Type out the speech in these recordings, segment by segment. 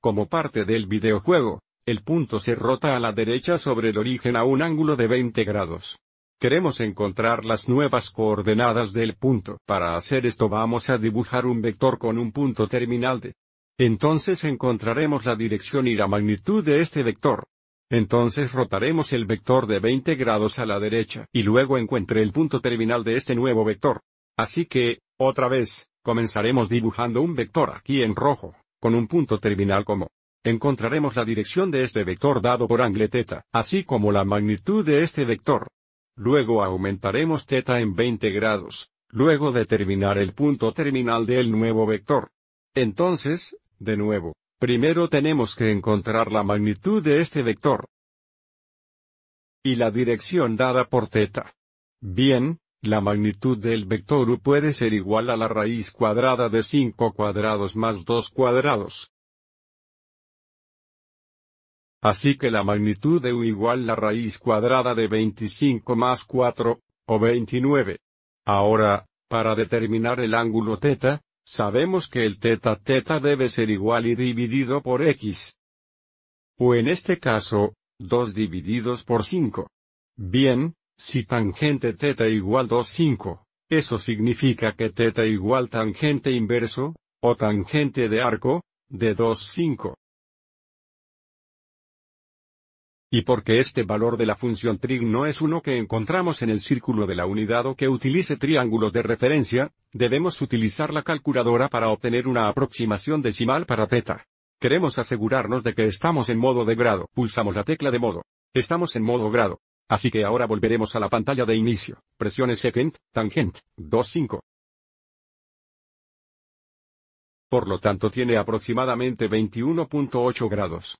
Como parte del videojuego, el punto se rota a la derecha sobre el origen a un ángulo de 20 grados. Queremos encontrar las nuevas coordenadas del punto. Para hacer esto vamos a dibujar un vector con un punto terminal de. Entonces encontraremos la dirección y la magnitud de este vector. Entonces rotaremos el vector de 20 grados a la derecha y luego encuentre el punto terminal de este nuevo vector. Así que, otra vez, Comenzaremos dibujando un vector aquí en rojo, con un punto terminal como. Encontraremos la dirección de este vector dado por angle teta, así como la magnitud de este vector. Luego aumentaremos teta en 20 grados, luego determinar el punto terminal del nuevo vector. Entonces, de nuevo, primero tenemos que encontrar la magnitud de este vector. Y la dirección dada por teta. Bien, la magnitud del vector u puede ser igual a la raíz cuadrada de 5 cuadrados más 2 cuadrados. Así que la magnitud de u igual la raíz cuadrada de 25 más 4, o 29. Ahora, para determinar el ángulo teta, sabemos que el teta teta debe ser igual y dividido por x. O en este caso, 2 divididos por 5. Bien, si tangente teta igual 2,5, eso significa que teta igual tangente inverso, o tangente de arco, de 2,5. Y porque este valor de la función trig no es uno que encontramos en el círculo de la unidad o que utilice triángulos de referencia, debemos utilizar la calculadora para obtener una aproximación decimal para teta. Queremos asegurarnos de que estamos en modo de grado. Pulsamos la tecla de modo. Estamos en modo grado. Así que ahora volveremos a la pantalla de inicio. Presione Second, Tangent, 25. Por lo tanto tiene aproximadamente 21.8 grados.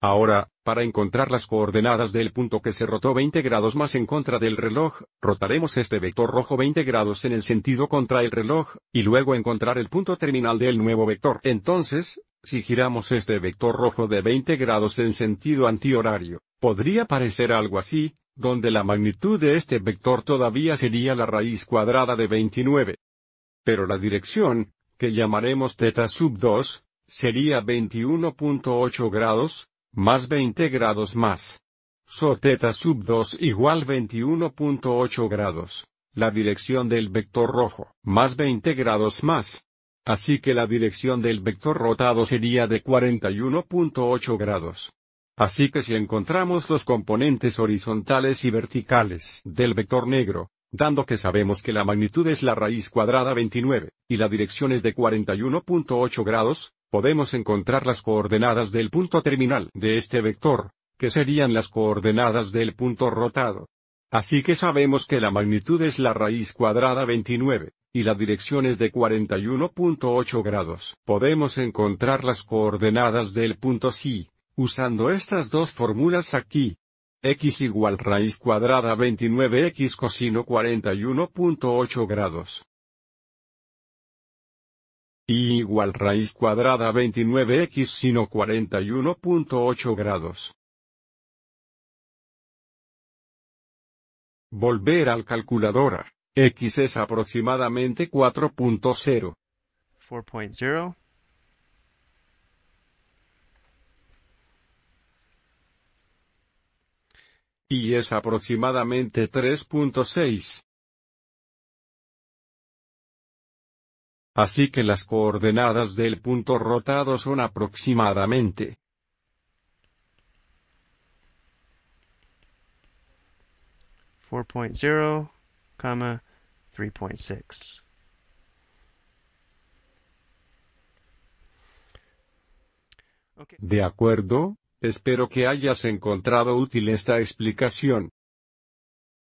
Ahora, para encontrar las coordenadas del punto que se rotó 20 grados más en contra del reloj, rotaremos este vector rojo 20 grados en el sentido contra el reloj, y luego encontrar el punto terminal del nuevo vector. Entonces, si giramos este vector rojo de 20 grados en sentido antihorario, podría parecer algo así, donde la magnitud de este vector todavía sería la raíz cuadrada de 29. Pero la dirección, que llamaremos θ sub 2, sería 21.8 grados, más 20 grados más. So θ sub 2 igual 21.8 grados, la dirección del vector rojo, más 20 grados más. Así que la dirección del vector rotado sería de 41.8 grados. Así que si encontramos los componentes horizontales y verticales del vector negro, dando que sabemos que la magnitud es la raíz cuadrada 29, y la dirección es de 41.8 grados, podemos encontrar las coordenadas del punto terminal de este vector, que serían las coordenadas del punto rotado. Así que sabemos que la magnitud es la raíz cuadrada 29, y la dirección es de 41.8 grados. Podemos encontrar las coordenadas del punto Si, usando estas dos fórmulas aquí. x igual raíz cuadrada 29x cosino 41.8 grados. y igual raíz cuadrada 29x sino 41.8 grados. Volver al calculadora. X es aproximadamente 4.0. Y es aproximadamente 3.6. Así que las coordenadas del punto rotado son aproximadamente 4.0 3.6. De acuerdo, espero que hayas encontrado útil esta explicación.